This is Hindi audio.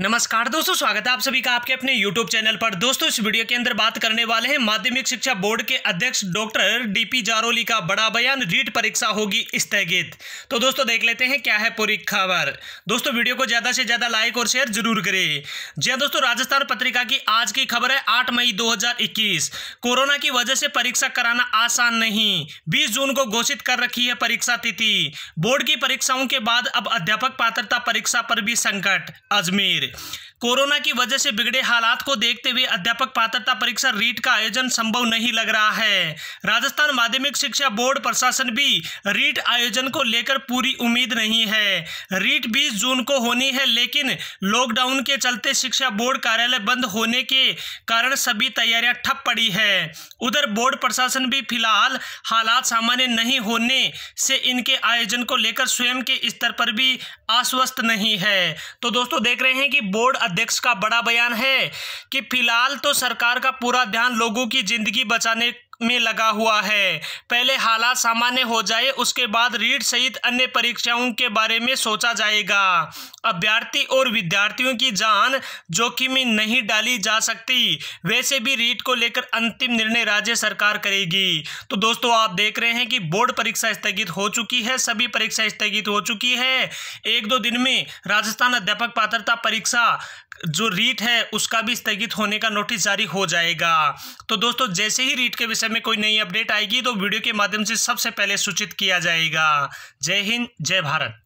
नमस्कार दोस्तों स्वागत है आप सभी का आपके अपने YouTube चैनल पर दोस्तों इस वीडियो के अंदर बात करने वाले हैं माध्यमिक शिक्षा बोर्ड के अध्यक्ष डॉक्टर डीपी जारोली का बड़ा बयान रीट परीक्षा होगी स्थगित तो दोस्तों देख लेते हैं क्या है पूरी खबर दोस्तों वीडियो को ज्यादा से ज्यादा लाइक और शेयर जरूर करे जय दोस्तों राजस्थान पत्रिका की आज की खबर है आठ मई दो कोरोना की वजह से परीक्षा कराना आसान नहीं बीस जून को घोषित कर रखी है परीक्षा तिथि बोर्ड की परीक्षाओं के बाद अब अध्यापक पात्रता परीक्षा पर भी संकट अजमेर थे कोरोना की वजह से बिगड़े हालात को देखते हुए अध्यापक पात्रता परीक्षा रीट का आयोजन संभव नहीं लग रहा है राजस्थान माध्यमिक शिक्षा बोर्ड प्रशासन भी रीट आयोजन को लेकर पूरी उम्मीद नहीं है रीट 20 जून को होनी है लेकिन लॉकडाउन के चलते शिक्षा बोर्ड कार्यालय बंद होने के कारण सभी तैयारियां ठप पड़ी है उधर बोर्ड प्रशासन भी फिलहाल हालात सामान्य नहीं होने से इनके आयोजन को लेकर स्वयं के स्तर पर भी आश्वस्त नहीं है तो दोस्तों देख रहे हैं कि कि बोर्ड अध्यक्ष का बड़ा बयान है कि फिलहाल तो सरकार का पूरा ध्यान लोगों की जिंदगी बचाने में लगा हुआ है पहले हालात सामान्य हो जाए उसके बाद रीट सहित अन्य परीक्षाओं के बारे में सोचा जाएगा अभ्यर्थी और विद्यार्थियों की जान जोखिम में नहीं डाली जा सकती वैसे भी रीट को लेकर अंतिम निर्णय राज्य सरकार करेगी तो दोस्तों आप देख रहे हैं कि बोर्ड परीक्षा स्थगित हो चुकी है सभी परीक्षा स्थगित हो चुकी है एक दो दिन में राजस्थान अध्यापक पात्रता परीक्षा जो रीट है उसका भी स्थगित होने का नोटिस जारी हो जाएगा तो दोस्तों जैसे ही रीट के विषय में कोई नई अपडेट आएगी तो वीडियो के माध्यम से सबसे पहले सूचित किया जाएगा जय हिंद जय भारत